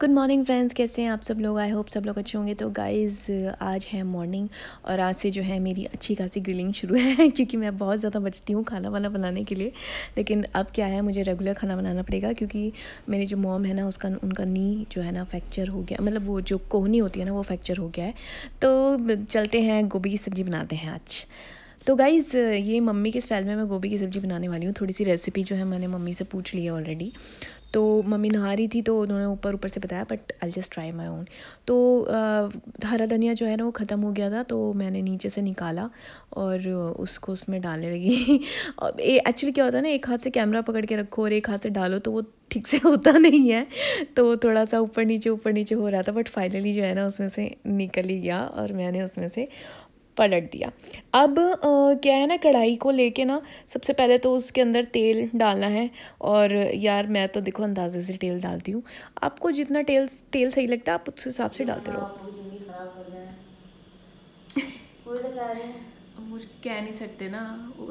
Good morning friends कैसे हैं आप सब लोग आई होप सब लोग अच्छे होंगे तो गाइज़ आज है मॉर्निंग और आज से जो है मेरी अच्छी खासी ग्रिलिंग शुरू है क्योंकि मैं बहुत ज़्यादा बचती हूँ खाना वाना बनाने के लिए लेकिन अब क्या है मुझे रेगुलर खाना बनाना पड़ेगा क्योंकि मेरी जो मॉम है ना उसका उनका नी जो है ना फ्रैक्चर हो गया मतलब वो जो कोहनी होती है ना वो फ्रैक्चर हो गया है तो चलते हैं गोभी की सब्ज़ी बनाते हैं आज तो गाइज़ ये मम्मी के स्टाइल में मैं गोभी की सब्ज़ी बनाने वाली हूँ थोड़ी सी रेसिपी जो है मैंने मम्मी से पूछ ली है ऑलरेडी तो मम्मी नहा रही थी तो उन्होंने ऊपर ऊपर से बताया but I just try my own तो हरा धनिया जो है ना वो ख़त्म हो गया था तो मैंने नीचे से निकाला और उसको उसमें डालने लगी और एक्चुअली क्या होता है ना एक हाथ से कैमरा पकड़ के रखो और एक हाथ से डालो तो वो ठीक से होता नहीं है तो थोड़ा सा ऊपर नीचे ऊपर नीचे हो रहा था बट फाइनली जो है ना उसमें से निकल ही गया और मैंने उसमें से पलट दिया अब आ, क्या है ना कढ़ाई को लेके ना सबसे पहले तो उसके अंदर तेल डालना है और यार मैं तो देखो अंदाजे से तेल डालती हूँ आपको जितना तेल तेल सही लगता है आप उस हिसाब से डालते रहो तो मुझ कह नहीं सकते ना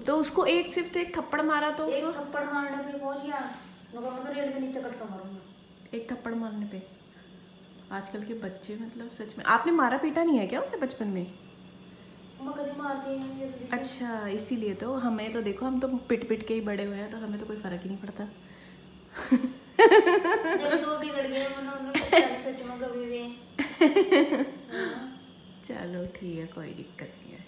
तो उसको एक सिर्फ तो एक थप्पड़ मारा तो एक थप्पड़ मारने पे पहुंच गया तो रेल के नीचे कट मारूंगा एक थप्पड़ मारने पे आजकल के बच्चे मतलब सच में आपने मारा पीटा नहीं है क्या उसे बचपन में तो अच्छा इसीलिए तो हमें तो देखो हम तो पिट पिट के ही बड़े हुए हैं तो हमें तो कोई फर्क ही नहीं पड़ता तो चलो ठीक है कोई दिक्कत नहीं है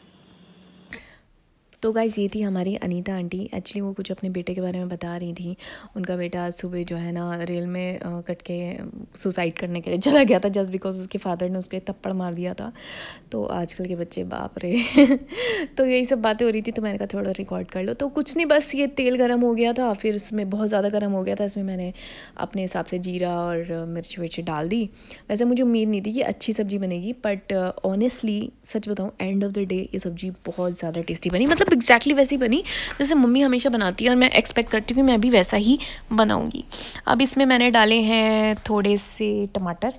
तो गाइज़ ये थी हमारी अनीता आंटी एक्चुअली वो कुछ अपने बेटे के बारे में बता रही थी उनका बेटा सुबह जो है ना रेल में कट के सुसाइड करने के लिए चला गया था जस्ट बिकॉज उसके फादर ने उसके थप्पड़ मार दिया था तो आजकल के बच्चे बाप रे तो यही सब बातें हो रही थी तो मैंने कहा थोड़ा रिकॉर्ड कर लो तो कुछ नहीं बस ये तेल गर्म हो गया था फिर इसमें बहुत ज़्यादा गर्म हो गया था इसमें मैंने अपने हिसाब से जीरा और मिर्च विर्च डाल दी वैसे मुझे उम्मीद नहीं थी कि अच्छी सब्ज़ी बनेगी बट ऑनेस्टली सच बताऊँ एंड ऑफ द डे ये सब्ज़ी बहुत ज़्यादा टेस्टी बनी मतलब एग्जैक्टली वैसी बनी जैसे मम्मी हमेशा बनाती है और मैं एक्सपेक्ट करती हूँ कि मैं भी वैसा ही बनाऊँगी अब इसमें मैंने डाले हैं थोड़े से टमाटर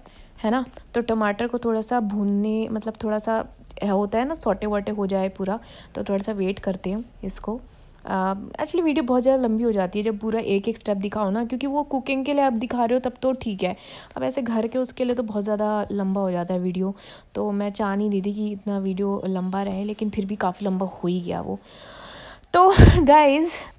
है ना तो टमाटर को थोड़ा सा भूनने मतलब थोड़ा सा होता है ना सोटे वोटे हो जाए पूरा तो थोड़ा सा वेट करते हैं इसको एक्चुअली um, वीडियो बहुत ज़्यादा लंबी हो जाती है जब पूरा एक एक स्टेप दिखाओ ना क्योंकि वो कुकिंग के लिए आप दिखा रहे हो तब तो ठीक है अब ऐसे घर के उसके लिए तो बहुत ज़्यादा लंबा हो जाता है वीडियो तो मैं चाह नहीं दी थी कि इतना वीडियो लंबा रहे लेकिन फिर भी काफ़ी लंबा हो ही गया वो तो गाइज़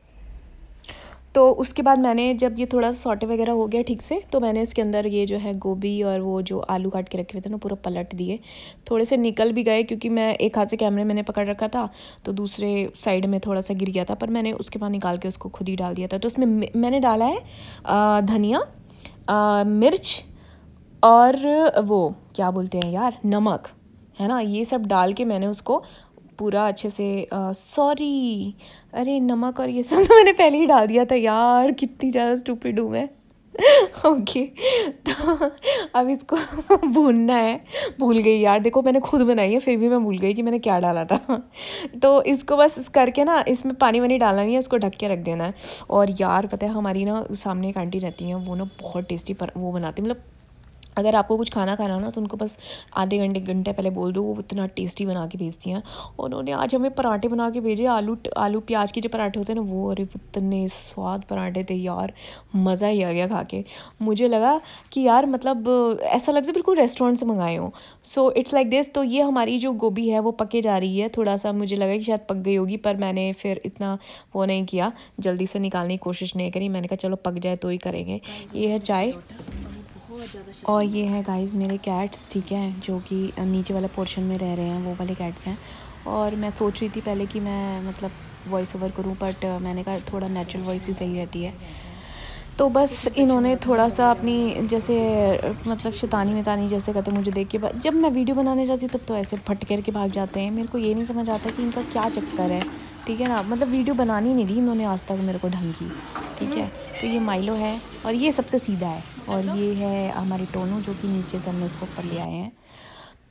तो उसके बाद मैंने जब ये थोड़ा सा सॉटे वगैरह हो गया ठीक से तो मैंने इसके अंदर ये जो है गोभी और वो जो आलू काट के रखे हुए थे ना पूरा पलट दिए थोड़े से निकल भी गए क्योंकि मैं एक हाथ से कैमरे मैंने पकड़ रखा था तो दूसरे साइड में थोड़ा सा गिर गया था पर मैंने उसके बाद निकाल के उसको खुद ही डाल दिया था तो उसमें मैंने डाला है धनिया मिर्च और वो क्या बोलते हैं यार नमक है ना ये सब डाल के मैंने उसको पूरा अच्छे से सॉरी अरे नमक और ये सब तो मैंने पहले ही डाल दिया था यार कितनी ज़्यादा स्टूपिड हूँ मैं ओके तो अब इसको भूनना है भूल गई यार देखो मैंने खुद बनाई है फिर भी मैं भूल गई कि मैंने क्या डाला था तो इसको बस करके ना इसमें पानी वानी डालना नहीं है इसको ढक के रख देना है और यार पता है हमारी ना सामने एक आंटी रहती हैं वो ना बहुत टेस्टी पर वो बनाती मतलब अगर आपको कुछ खाना खाना हो ना तो उनको बस आधे घंटे घंटे पहले बोल दो वो इतना टेस्टी बना के भेजती हैं उन्होंने आज हमें पराठे बना के भेजे आलू आलू प्याज के जो पराठे होते हैं ना वो अरे इतने स्वाद पराठे थे यार मज़ा ही आ गया खा के मुझे लगा कि यार मतलब ऐसा लगता है बिल्कुल रेस्टोरेंट से मंगाए हों सो इट्स लाइक दिस तो ये हमारी जो गोभी है वो पके जा रही है थोड़ा सा मुझे लगा कि शायद पक गई होगी पर मैंने फिर इतना वो नहीं किया जल्दी से निकालने की कोशिश नहीं करी मैंने कहा चलो पक जाए तो ही करेंगे ये है चाय और ये है गाइस मेरे कैट्स ठीक है जो कि नीचे वाला पोर्शन में रह रहे हैं वो वाले कैट्स हैं और मैं सोच रही थी पहले कि मैं मतलब वॉइस ओवर करूं बट uh, मैंने कहा थोड़ा नेचुरल वॉइस ही सही रहती है तो बस इन्होंने थोड़ा सा अपनी जैसे मतलब शैतानी वतानी जैसे कहते मुझे देख के जब मैं वीडियो बनाने जाती तब तो ऐसे फट करके भाग जाते हैं मेरे को ये नहीं समझ आता कि इनका क्या चक्कर है ठीक है ना मतलब वीडियो बनानी नहीं दी इन्होंने आज तक मेरे को ढंग की ठीक है तो ये माइलो है और ये सबसे सीधा है और अच्छा। ये है हमारी टोनो जो कि नीचे से हमने उसको ऊपर ले आए हैं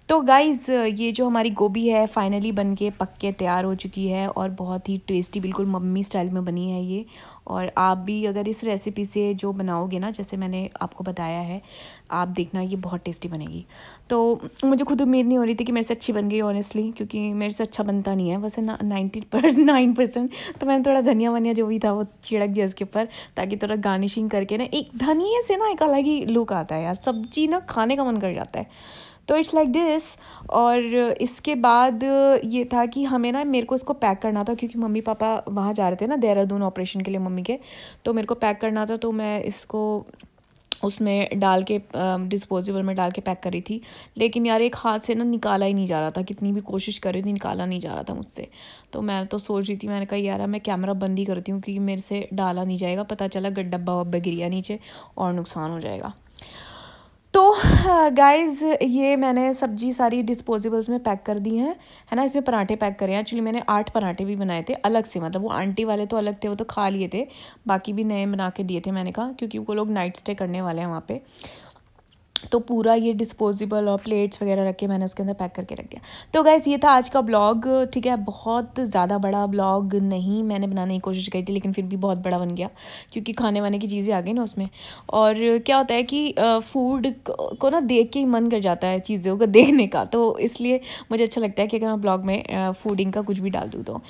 तो गाइज़ ये जो हमारी गोभी है फाइनली बन के पक के तैयार हो चुकी है और बहुत ही टेस्टी बिल्कुल मम्मी स्टाइल में बनी है ये और आप भी अगर इस रेसिपी से जो बनाओगे ना जैसे मैंने आपको बताया है आप देखना ये बहुत टेस्टी बनेगी तो मुझे खुद उम्मीद नहीं हो रही थी कि मेरे से अच्छी बन गई ऑनेस्टली क्योंकि मेरे से अच्छा बनता नहीं है वैसे ना नाइन्टी परसेंट नाइन परसेंट तो मैंने थोड़ा धनिया वनिया जो भी था वो छिड़क दिया इसके ऊपर ताकि थोड़ा गार्निशिंग करके ना एक धनिया से ना एक अलग ही लुक आता है यार सब्जी ना खाने का मन कर जाता है तो इट्स लाइक दिस और इसके बाद ये था कि हमें ना मेरे को इसको पैक करना था क्योंकि मम्मी पापा वहाँ जा रहे थे ना देहरादून ऑपरेशन के लिए मम्मी के तो मेरे को पैक करना था तो मैं इसको उसमें डाल के डिस्पोजेबल में डाल के पैक करी थी लेकिन यार एक हाथ से ना निकाला ही नहीं जा रहा था कितनी भी कोशिश कर रही थी निकाला नहीं जा रहा था मुझसे तो मैं तो सोच रही थी मैंने कहा यार मैं कैमरा बंद ही करती हूँ क्योंकि मेरे से डाला नहीं जाएगा पता चला डब्बा वब्बा गिरिया नीचे और नुकसान हो जाएगा तो गाइज़ uh, ये मैंने सब्जी सारी डिस्पोजेबल्स में पैक कर दी हैं है ना इसमें पराठे पैक करे हैं एक्चुअली मैंने आठ पराठे भी बनाए थे अलग से मतलब वो आंटी वाले तो अलग थे वो तो खा लिए थे बाकी भी नए बना के दिए थे मैंने कहा क्योंकि वो लोग नाइट स्टे करने वाले हैं वहाँ पे तो पूरा ये डिस्पोजेबल और प्लेट्स वगैरह रख के मैंने उसके अंदर पैक करके रख दिया तो गैस ये था आज का ब्लॉग ठीक है बहुत ज़्यादा बड़ा ब्लॉग नहीं मैंने बनाने की कोशिश करी थी लेकिन फिर भी बहुत बड़ा बन गया क्योंकि खाने वाने की चीज़ें आ गई ना उसमें और क्या होता है कि फूड को ना देख के ही मन कर जाता है चीज़ों को देखने का तो इसलिए मुझे अच्छा लगता है कि अगर मैं ब्लॉग में फूडिंग का कुछ भी डाल दूँ तो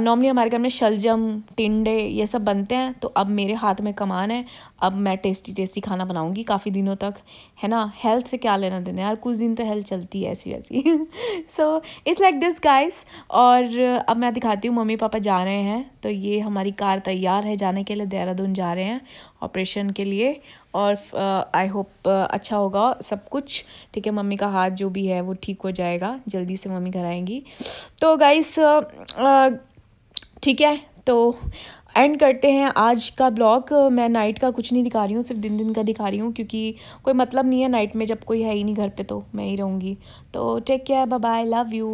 नॉर्मली हमारे घर में शलजम टिंडे ये सब बनते हैं तो अब मेरे हाथ में कमान है अब मैं टेस्टी टेस्टी खाना बनाऊँगी काफ़ी दिनों तक है ना हाँ हेल्थ से क्या लेना देना यार कुछ दिन तो हेल्थ चलती है ऐसी वैसी so it's like this guys और अब मैं दिखाती हूँ मम्मी पापा जा रहे हैं तो ये हमारी कार तैयार है जाने के लिए देहरादून जा रहे हैं ऑपरेशन के लिए और आई uh, होप uh, अच्छा होगा सब कुछ ठीक है मम्मी का हाथ जो भी है वो ठीक हो जाएगा जल्दी से मम्मी घर आएंगी तो गाइस uh, uh, ठीक uh, है तो एंड करते हैं आज का ब्लॉग मैं नाइट का कुछ नहीं दिखा रही हूँ सिर्फ दिन दिन का दिखा रही हूँ क्योंकि कोई मतलब नहीं है नाइट में जब कोई है ही नहीं घर पे तो मैं ही रहूँगी तो take care bye bye love you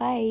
bye